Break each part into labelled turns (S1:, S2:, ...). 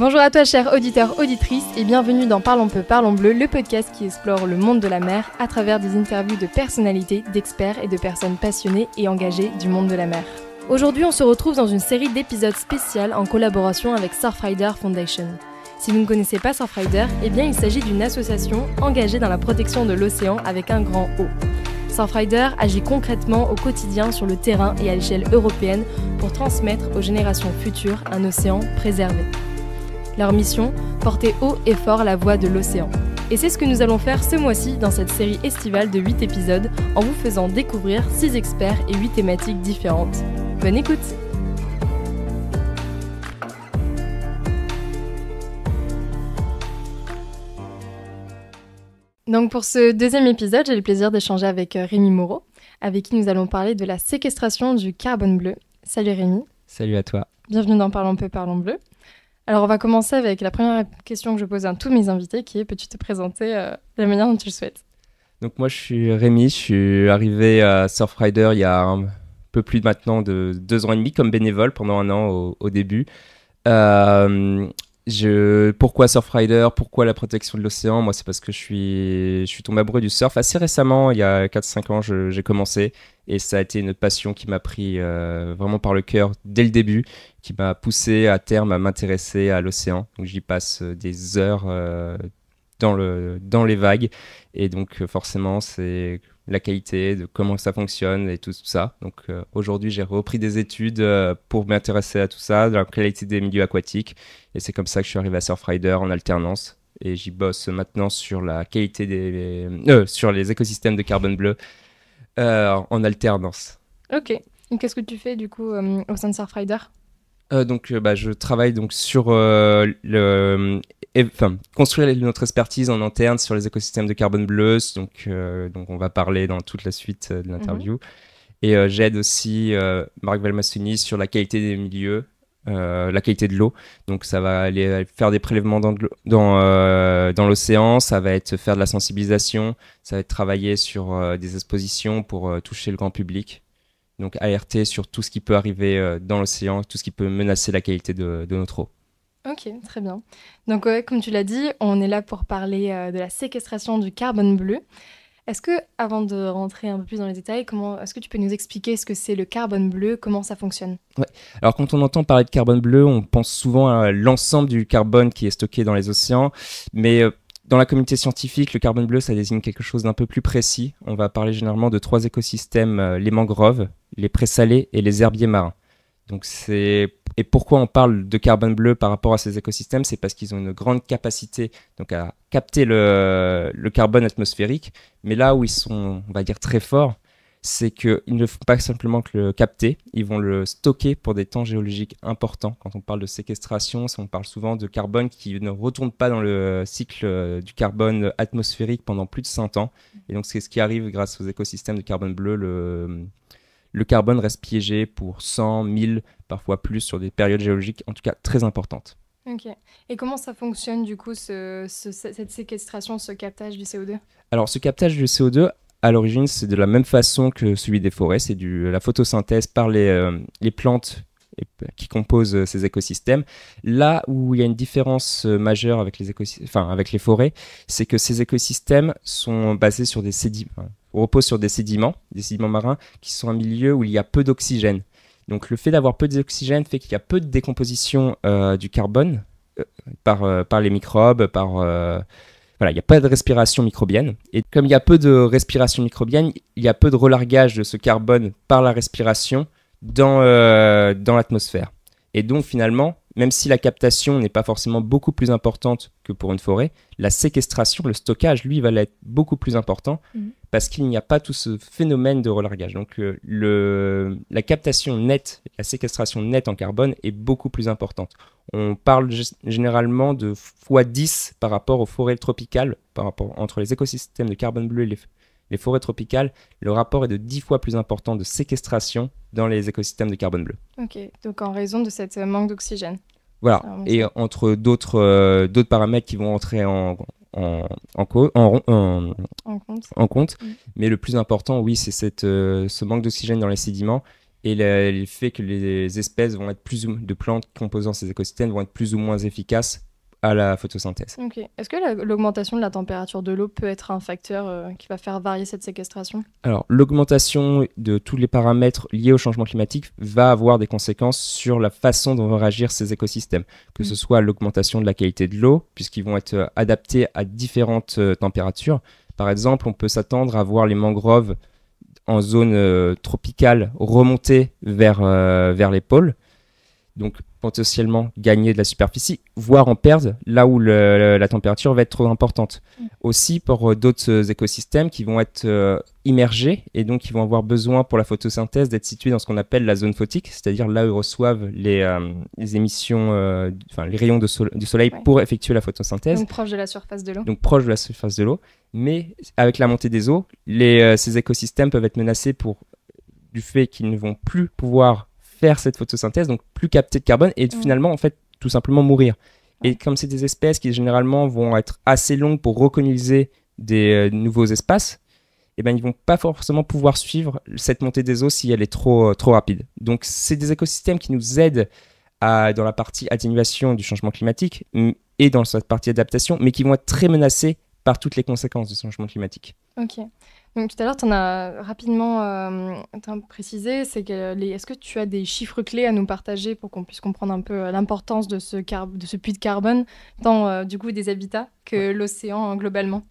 S1: Bonjour à toi, cher auditeur, auditrice, et bienvenue dans Parlons Peu, Parlons Bleu, le podcast qui explore le monde de la mer à travers des interviews de personnalités, d'experts et de personnes passionnées et engagées du monde de la mer. Aujourd'hui, on se retrouve dans une série d'épisodes spéciales en collaboration avec Surfrider Foundation. Si vous ne connaissez pas Surfrider, eh bien il s'agit d'une association engagée dans la protection de l'océan avec un grand O. Surfrider agit concrètement au quotidien sur le terrain et à l'échelle européenne pour transmettre aux générations futures un océan préservé. Leur mission Porter haut et fort la voix de l'océan. Et c'est ce que nous allons faire ce mois-ci dans cette série estivale de 8 épisodes en vous faisant découvrir 6 experts et 8 thématiques différentes. Bonne écoute Donc pour ce deuxième épisode, j'ai le plaisir d'échanger avec euh, Rémi Moreau, avec qui nous allons parler de la séquestration du carbone bleu. Salut Rémi.
S2: Salut à toi.
S1: Bienvenue dans Parlons peu, Parlons bleu. Alors, on va commencer avec la première question que je pose à tous mes invités, qui est peux-tu te présenter euh, de la manière dont tu le souhaites
S2: Donc, moi, je suis Rémi, je suis arrivé à Surfrider il y a un peu plus de maintenant de deux ans et demi comme bénévole pendant un an au, début. Euh, je, pourquoi Surfrider Pourquoi la protection de l'océan Moi, c'est parce que je suis, je suis tombé amoureux du surf assez récemment, il y a 4-5 ans, j'ai commencé. Et ça a été une passion qui m'a pris euh, vraiment par le cœur dès le début, qui m'a poussé à terme à m'intéresser à l'océan. Donc j'y passe euh, des heures euh, dans, le, dans les vagues. Et donc forcément, c'est la qualité, de comment ça fonctionne et tout, ça. Donc aujourd'hui, j'ai repris des études pour m'intéresser à tout ça, la qualité des milieux aquatiques. Et c'est comme ça que je suis arrivé à Surfrider en alternance et j'y bosse maintenant sur la qualité des sur les écosystèmes de carbone bleu euh, en alternance.
S1: Ok. Qu'est-ce que tu fais du coup euh, au sein de Surfrider
S2: euh, donc, bah, je travaille donc sur le, enfin, construire notre expertise en interne sur les écosystèmes de carbone bleu. Donc, donc on va parler dans toute la suite de mhm. l'interview. Et j'aide aussi Marc Valmassoni sur la qualité des milieux euh, la qualité de l'eau. Donc ça va aller euh, faire des prélèvements euh, dans, l'océan, ça va être faire de la sensibilisation, ça va être travailler sur des expositions pour toucher le grand public. Donc alerter sur tout ce qui peut arriver dans l'océan, tout ce qui peut menacer la qualité de, notre eau.
S1: Ok, très bien. Donc comme tu l'as dit, on est là pour parler de la séquestration du carbone bleu. Est-ce que, avant de rentrer un peu plus dans les détails, comment est-ce que tu peux nous expliquer ce que c'est le carbone bleu, comment ça fonctionne
S2: ouais. Alors quand on entend parler de carbone bleu, on pense souvent à l'ensemble du carbone qui est stocké dans les océans, mais euh, dans la communauté scientifique, le carbone bleu, ça désigne quelque chose d'un peu plus précis. On va parler généralement de trois écosystèmes euh, les mangroves, les présalés et les herbiers marins. Donc c'est et pourquoi on parle de carbone bleu par rapport à ces écosystèmes, c'est parce qu'ils ont une grande capacité donc à capter le, carbone atmosphérique. Mais là où ils sont, on va dire, très forts, c'est qu'ils ne font pas simplement que le capter, ils vont le stocker pour des temps géologiques importants. Quand on parle de séquestration, on parle souvent de carbone qui ne retourne pas dans le cycle euh, du carbone atmosphérique pendant plus de 100 ans. Et donc c'est ce qui arrive grâce aux écosystèmes de carbone bleu. Le, le carbone reste piégé pour 100, 1000, parfois plus sur des périodes géologiques en tout cas très importantes.
S1: Ok. Et comment ça fonctionne du coup, cette séquestration, ce captage du CO2
S2: Alors ce captage du CO2, à l'origine, c'est de la même façon que celui des forêts, c'est de la photosynthèse par les, euh, plantes qui composent euh, ces écosystèmes. Là où il y a une différence euh, majeure avec les, avec les forêts, c'est que ces écosystèmes sont basés sur des sédiments, reposent sur des sédiments, des sédiments marins, qui sont un milieu où il y a peu d'oxygène. Donc le fait d'avoir peu d'oxygène fait qu'il y a peu de décomposition euh, du carbone euh, par, euh, par les microbes, par... voilà, il n'y a pas de respiration microbienne. Et comme il y a peu de respiration microbienne, il y a peu de relargage de ce carbone par la respiration dans, dans l'atmosphère. Et donc finalement, même si la captation n'est pas forcément beaucoup plus importante que pour une forêt, la séquestration, le stockage, lui, va l'être beaucoup plus important mhm. parce qu'il n'y a pas tout ce phénomène de relargage. Donc euh, la captation nette, la séquestration nette en carbone est beaucoup plus importante. On parle généralement de x10 par rapport aux forêts tropicales, par rapport entre les écosystèmes de carbone bleu et les, les forêts tropicales, le rapport est de 10 fois plus important de séquestration dans les écosystèmes de carbone bleu.
S1: Ok, donc en raison de cette euh, manque d'oxygène. Voilà,
S2: et entre euh, d'autres paramètres qui vont entrer en, en, en, compte. Mm. Mais le plus important, oui, c'est euh, ce manque d'oxygène dans les sédiments et le, fait que les espèces vont être plus de plantes composant ces écosystèmes vont être plus ou moins efficaces à la photosynthèse.
S1: Est-ce que l'augmentation de la température de l'eau peut être un facteur euh, qui va faire varier cette séquestration
S2: Alors, l'augmentation de tous les paramètres liés au changement climatique va avoir des conséquences sur la façon dont vont réagir ces écosystèmes, que ce mm. soit l'augmentation de la qualité de l'eau, puisqu'ils vont être euh, adaptés à différentes euh, températures. Par exemple, on peut s'attendre à voir les mangroves en zone tropicale remonter vers, vers les pôles. Donc potentiellement gagner de la superficie, voire en perdre là où la température va être trop importante. Mm. Aussi pour euh, d'autres euh, écosystèmes qui vont être euh, immergés et donc qui vont avoir besoin pour la photosynthèse d'être situés dans ce qu'on appelle la zone photique, c'est-à-dire là où reçoivent les, émissions, les rayons du soleil pour effectuer la photosynthèse. Donc proche de la surface de l'eau. Donc proche de la surface de l'eau. Mais avec la montée des eaux, ces écosystèmes peuvent être menacés du fait qu'ils ne vont plus pouvoir faire cette photosynthèse, donc plus capter de carbone et mm. finalement, en fait, tout simplement mourir. Et comme c'est des espèces qui généralement vont être assez longues pour recoloniser des euh, nouveaux espaces, ils eh ben, ils vont pas forcément pouvoir suivre cette montée des eaux si elle est trop, euh, trop rapide. Donc, c'est des écosystèmes qui nous aident à, dans la partie atténuation du changement climatique mm, et dans cette partie adaptation, mais qui vont être très menacés par toutes les conséquences du changement climatique.
S1: Ok. Donc tout à l'heure, tu en as rapidement euh, précisé, c'est que est-ce que tu as des chiffres clés à nous partager pour qu'on puisse comprendre un peu euh, l'importance de ce, de ce puits de carbone, tant euh, du coup des habitats que l'océan hein, globalement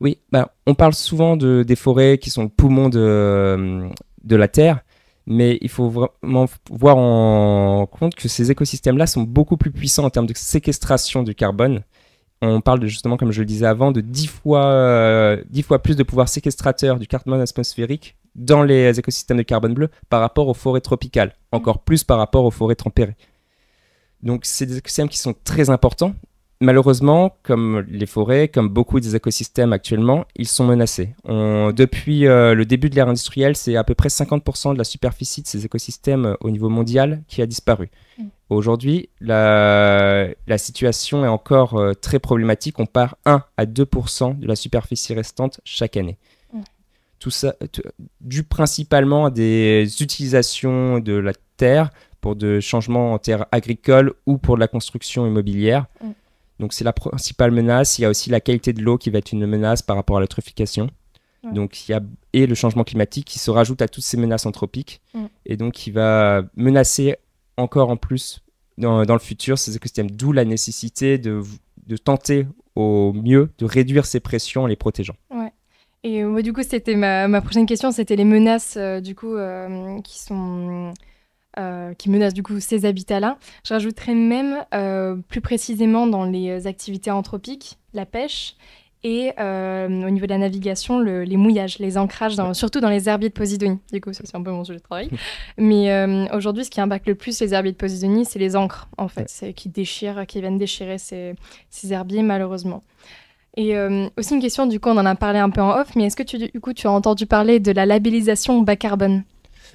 S2: Oui, bah, on parle souvent de, des forêts qui sont le poumon de la Terre, mais il faut vraiment voir en compte que ces écosystèmes-là sont beaucoup plus puissants en termes de séquestration du carbone on parle justement, comme je le disais avant, de 10 fois, euh, fois plus de pouvoir séquestrateur du carbone atmosphérique dans les écosystèmes de carbone bleu par rapport aux forêts tropicales, encore mm. plus par rapport aux forêts tempérées. Donc c'est des écosystèmes qui sont très importants malheureusement, comme les forêts, comme beaucoup des écosystèmes actuellement, ils sont menacés. depuis euh, le début de l'ère industrielle, c'est à peu près 50% de la superficie de ces écosystèmes euh, au niveau mondial qui a disparu. Mm. Aujourd'hui, la, situation est encore euh, très problématique. On part 1 à 2% de la superficie restante chaque année. Mm. Tout ça dû principalement à des utilisations de la terre pour de changements en terre agricole ou pour la construction immobilière. Mm. Donc c'est la principale menace. Il y a aussi la qualité de l'eau qui va être une menace par rapport à l'eutrophication. Donc il y a et le changement climatique qui se rajoute à toutes ces menaces anthropiques mm. et donc qui va menacer encore en plus dans, le futur ces écosystèmes. D'où la nécessité de, de, tenter au mieux de réduire ces pressions en les protégeant. Ouais.
S1: Et euh, moi, du coup, c'était ma, prochaine question, c'était les menaces euh, du coup euh, qui sont euh, qui menacent du coup ces habitats-là. Je rajouterais même euh, plus précisément dans les euh, activités anthropiques, la pêche et au niveau de la navigation, les mouillages, les ancrages, surtout dans les herbiers de Posidonie. Du coup, c'est un peu mon sujet de travail. Mais aujourd'hui, ce qui impacte le plus les herbiers de Posidonie, c'est les ancres, en fait, qui déchirent, qui viennent déchirer ces, herbiers, malheureusement. Et aussi une question, du coup, on en a parlé un peu en off, mais est-ce que tu, du coup, tu as entendu parler de la labellisation bas carbone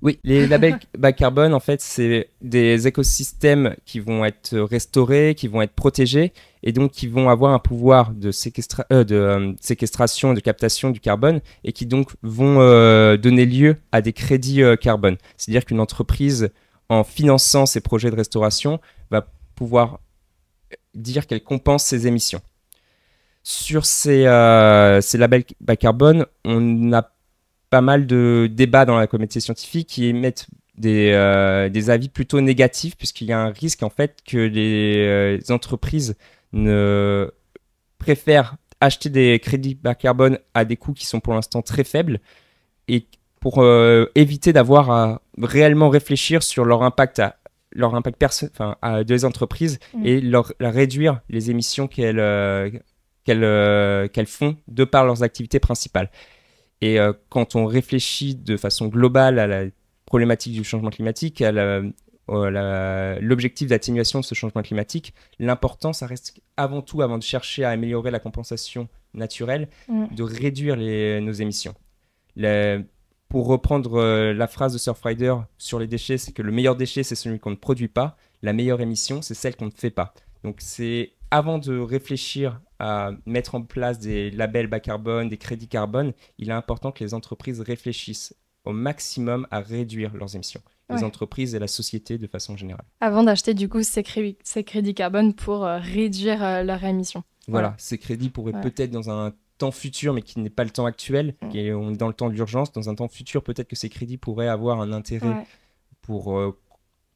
S2: oui, les labels bas carbone, en fait, c'est des écosystèmes qui vont être restaurés, qui vont être protégés, et donc qui vont avoir un pouvoir de, euh, euh, séquestration et de captation du carbone, et qui donc vont euh, donner lieu à des crédits carbone. C'est-à-dire qu'une entreprise, en finançant ses projets de restauration, va pouvoir dire qu'elle compense ses émissions. Sur ces, labels bas carbone, on n'a pas pas mal de débats dans la communauté scientifique qui émettent euh, des, avis plutôt négatifs, puisqu'il y a un risque en fait que les euh, entreprises préfèrent acheter des crédits bas carbone à des coûts qui sont pour l'instant très faibles et pour euh, éviter d'avoir à réellement réfléchir sur leur impact à leur impact enfin, à des entreprises mmh. et leur réduire les émissions qu'elles qu'elles font de par leurs activités principales. Et euh, quand on réfléchit de façon globale à la problématique du changement climatique, à euh, l'objectif d'atténuation de ce changement climatique, l'important, ça reste avant tout, avant de chercher à améliorer la compensation naturelle, mm. de réduire nos émissions. pour reprendre euh, la phrase de Surfrider sur les déchets, c'est que le meilleur déchet, c'est celui qu'on ne produit pas. La meilleure émission, c'est celle qu'on ne fait pas. Donc c'est avant de réfléchir à mettre en place des labels bas carbone, des crédits carbone, il est important que les entreprises réfléchissent au maximum à réduire leurs émissions. Les entreprises et la société de façon générale.
S1: Avant d'acheter du coup ces, crédits carbone pour euh, réduire euh, leurs émissions. Voilà,
S2: ces crédits pourraient peut-être dans un temps futur, mais qui n'est pas le temps actuel, mm. et on est dans le temps d'urgence, dans un temps futur, peut-être que ces crédits pourraient avoir un intérêt pour euh,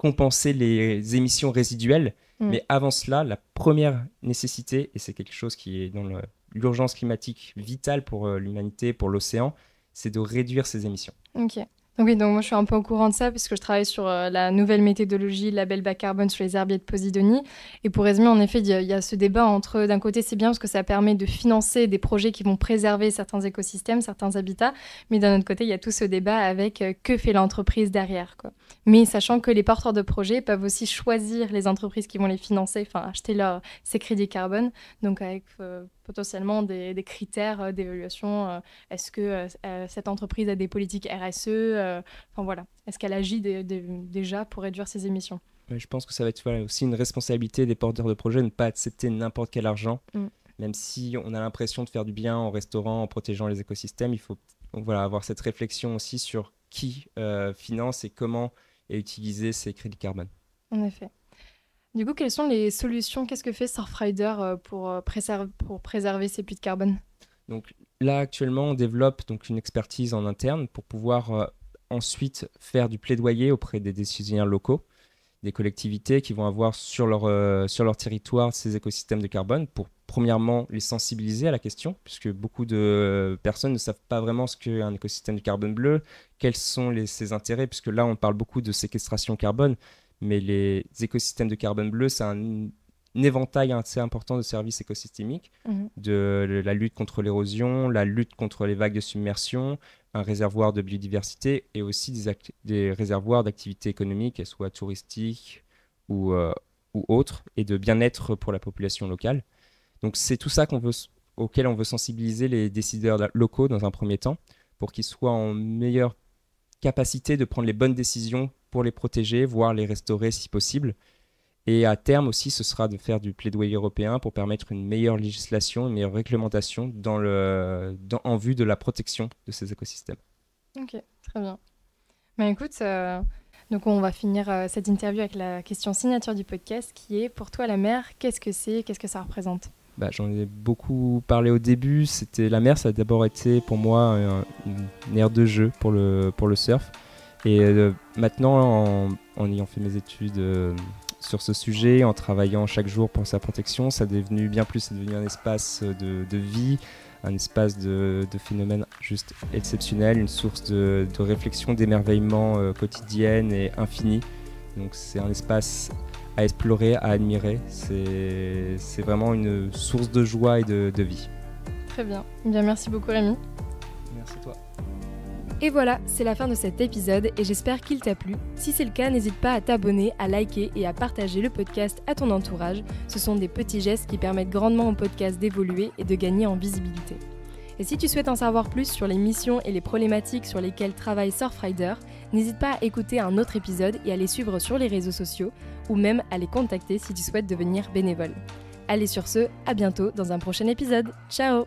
S2: compenser les émissions résiduelles. Mm. Mais avant cela, la première nécessité, et c'est quelque chose qui est dans l'urgence climatique vitale pour euh, l'humanité, pour l'océan, c'est de réduire ces émissions.
S1: Ok. Oui, donc moi je suis un peu au courant de ça puisque je travaille sur euh, la nouvelle méthodologie, label bas carbone sur les herbiers de Posidonie. Et pour résumer, en effet, il y, a ce débat entre, d'un côté, c'est bien parce que ça permet de financer des projets qui vont préserver certains écosystèmes, certains habitats, mais d'un autre côté, il y a tout ce débat avec euh, que fait l'entreprise derrière. Quoi. Mais sachant que les porteurs de projets peuvent aussi choisir les entreprises qui vont les financer, enfin acheter leurs ces crédits carbone, donc avec euh, potentiellement des, critères euh, d'évaluation. Euh, est-ce que euh, cette entreprise a des politiques RSE Enfin voilà, est-ce qu'elle agit déjà pour réduire ses émissions
S2: Je pense que ça va être aussi une responsabilité des porteurs de de ne pas accepter n'importe quel argent. Mm. Même si on a l'impression de faire du bien en restaurant, en protégeant les écosystèmes, il faut voilà, avoir cette réflexion aussi sur qui finance et comment est utilisé ces crédits carbone.
S1: En effet. Du coup, quelles sont les solutions Qu'est-ce que fait Surfrider euh, euh, pour, préserver, pour préserver ces puits de carbone
S2: Donc là, actuellement, on développe donc une expertise en interne pour pouvoir euh, ensuite faire du plaidoyer auprès des décisionnaires locaux, des collectivités qui vont avoir sur leur, sur leur territoire ces écosystèmes de carbone pour premièrement les sensibiliser à la question, puisque beaucoup de personnes ne savent pas vraiment ce qu'est un écosystème de carbone bleu, quels sont les, ses intérêts, puisque là on parle beaucoup de séquestration carbone, mais les écosystèmes de carbone bleu, c'est un, éventail assez important de services écosystémiques, mhm. de la lutte contre l'érosion, la lutte contre les vagues de submersion, un réservoir de biodiversité et aussi des, réservoirs d'activités économiques, qu'elles soient touristiques euh, ou, autres, et de bien-être pour la population locale. Donc c'est tout ça auquel on veut sensibiliser les décideurs locaux dans un premier temps, pour qu'ils soient en meilleure capacité de prendre les bonnes décisions pour les protéger, voire les restaurer si possible. Et à terme aussi, ce sera de faire du plaidoyer européen pour permettre une meilleure législation, une meilleure réglementation dans le, en vue de la protection de ces écosystèmes.
S1: Ok, très bien. mais ben, écoute, euh, donc on va finir euh, cette interview avec la question signature du podcast qui est pour toi la mer, qu'est-ce que c'est, qu'est-ce que ça représente
S2: bah, J'en ai beaucoup parlé au début. C'était La mer, ça a d'abord été pour moi euh, une aire de jeu pour le, pour le surf. Et euh, maintenant, en, ayant fait mes études euh, sur ce sujet, en travaillant chaque jour pour sa protection, ça est devenu bien plus, c'est devenu un espace de, vie, un espace de, de phénomènes juste exceptionnel, une source de, réflexion, d'émerveillement euh, quotidienne et infini. Donc c'est un espace à explorer, à admirer. C'est vraiment une source de joie et de, vie.
S1: Très bien. Eh bien merci beaucoup Rémi. Merci toi. Et voilà, c'est la fin de cet épisode et j'espère qu'il t'a plu. Si c'est le cas, n'hésite pas à t'abonner, à liker et à partager le podcast à ton entourage. Ce sont des petits gestes qui permettent grandement au podcast d'évoluer et de gagner en visibilité. Et si tu souhaites en savoir plus sur les missions et les problématiques sur lesquelles travaille Surfrider, n'hésite pas à écouter un autre épisode et à les suivre sur les réseaux sociaux ou même à les contacter si tu souhaites devenir bénévole. Allez sur ce, à bientôt dans un prochain épisode. Ciao